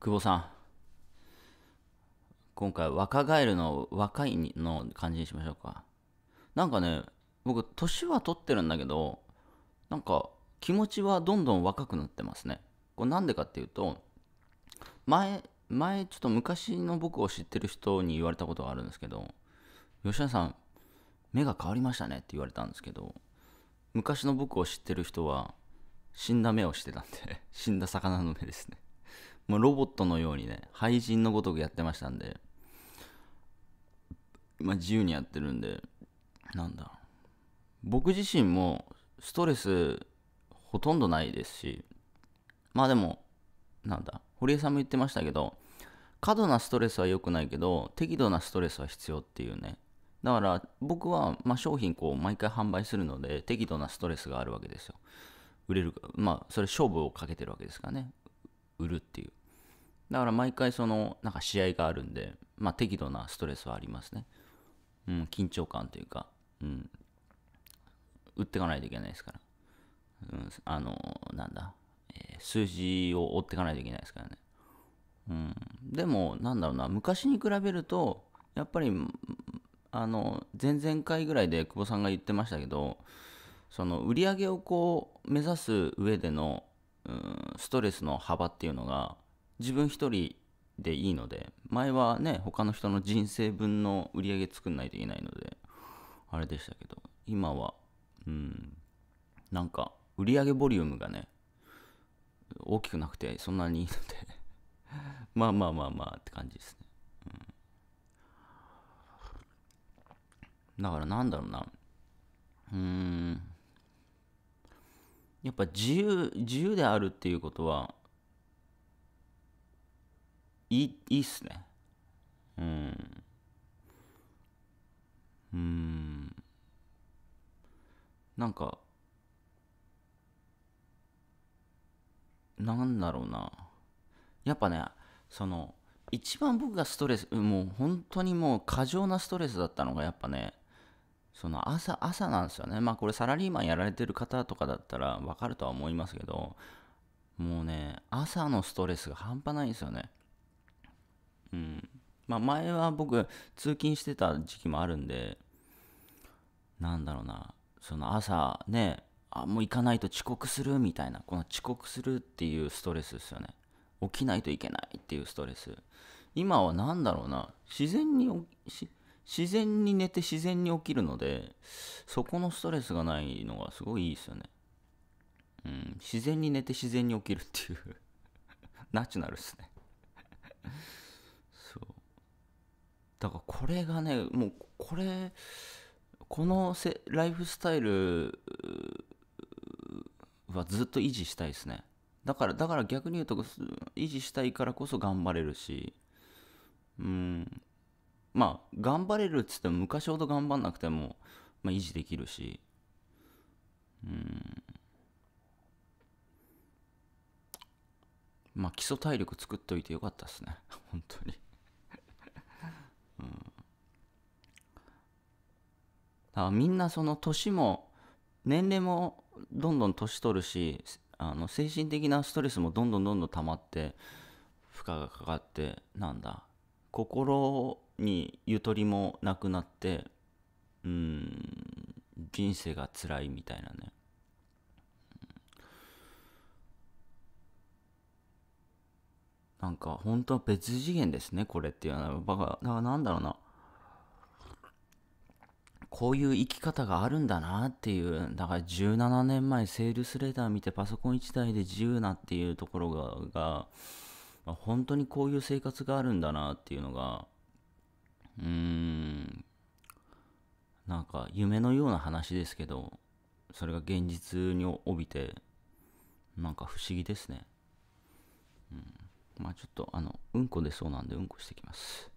久保さん今回若返るの若いの感じにしましょうかなんかね僕年は取ってるんだけどなんか気持ちはどんどん若くなってますねこれなんでかっていうと前前ちょっと昔の僕を知ってる人に言われたことがあるんですけど吉田さん目が変わりましたねって言われたんですけど昔の僕を知ってる人は死んだ目をしてたんで 死んだ魚の目ですねもうロボットのようにね、廃人のごとくやってましたんで、まあ、自由にやってるんで、なんだ、僕自身もストレスほとんどないですし、まあでも、なんだ、堀江さんも言ってましたけど、過度なストレスは良くないけど、適度なストレスは必要っていうね。だから僕は、まあ、商品こう毎回販売するので適度なストレスがあるわけですよ。売れるか、まあそれ勝負をかけてるわけですからね売るっていうだから毎回その、なんか試合があるんで、まあ適度なストレスはありますね。うん、緊張感というか、うん。打っていかないといけないですから。うん、あの、なんだ、えー、数字を追っていかないといけないですからね。うん、でも、なんだろうな、昔に比べると、やっぱり、あの、前々回ぐらいで久保さんが言ってましたけど、その売り上げをこう目指す上での、うん、ストレスの幅っていうのが自分一人でいいので前はね他の人の人生分の売り上げ作んないといけないのであれでしたけど今はうんなんか売り上げボリュームがね大きくなくてそんなにいいので まあまあまあまあって感じですね、うん、だからなんだろうなうんやっぱ自由自由であるっていうことはいいいいっすねうんうんなんかなんだろうなやっぱねその一番僕がストレスもう本当にもう過剰なストレスだったのがやっぱねその朝朝なんですよねまあこれサラリーマンやられてる方とかだったらわかるとは思いますけどもうね朝のストレスが半端ないんですよねうん。まあ前は僕、通勤してた時期もあるんで、なんだろうな、その朝ね、あ、もう行かないと遅刻するみたいな、この遅刻するっていうストレスですよね。起きないといけないっていうストレス。今は何だろうな、自然に自然に寝て自然に起きるので、そこのストレスがないのがすごいいいですよね。うん、自然に寝て自然に起きるっていうナチュラルですねだからこれがねもうこれこのせライフスタイルはずっと維持したいですねだからだから逆に言うと維持したいからこそ頑張れるしうんまあ頑張れるっつっても昔ほど頑張んなくても、まあ、維持できるしうんまあ基礎体力作っといてよかったっすね 本当にあみんなその年も年齢もどんどん年取るしあの精神的なストレスもどんどんどんどん溜まって負荷がかかってなんだ心にゆとりもなくなってうん人生が辛いみたいなねなんか本当は別次元ですねこれっていうのはバカだからなんだろうなこういう生き方があるんだなっていう、だから17年前セールスレター見てパソコン1台で自由なっていうところが、が本当にこういう生活があるんだなっていうのが、うーん、なんか夢のような話ですけど、それが現実に帯びて、なんか不思議ですね。うん、まあちょっとあの、うんこ出そうなんでうんこしてきます。